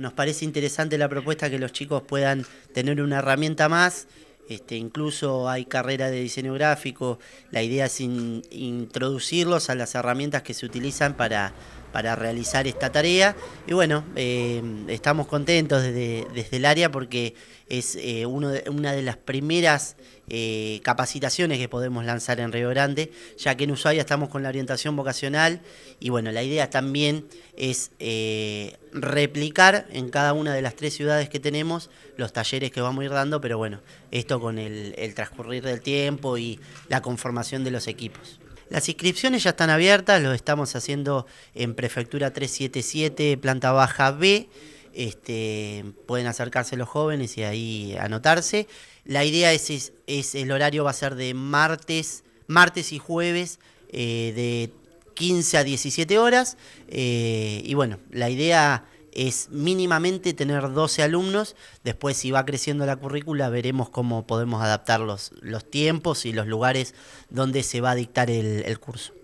nos parece interesante la propuesta que los chicos puedan tener una herramienta más. Este, incluso hay carrera de diseño gráfico. La idea es introducirlos a las herramientas que se utilizan para, para realizar esta tarea. Y bueno, eh, estamos contentos desde, el área porque es eh, uno una de las primeras eh, capacitaciones que podemos lanzar en Río Grande, ya que en Ushuaia estamos con la orientación vocacional y bueno, la idea también es replicar en cada una de las tres ciudades que tenemos los talleres que vamos a ir dando, pero bueno, esto con el transcurrir del tiempo y la conformación de los equipos. Las inscripciones ya están abiertas, lo estamos haciendo en Prefectura 377, planta baja B. Este, pueden acercarse los jóvenes y ahí anotarse. La idea es, es, el horario va a ser de martes, martes y jueves eh, de 15 a 17 horas. Eh, y bueno, la idea es mínimamente tener 12 alumnos. Después, si va creciendo la currícula, veremos cómo podemos adaptar los, tiempos y los lugares donde se va a dictar el curso.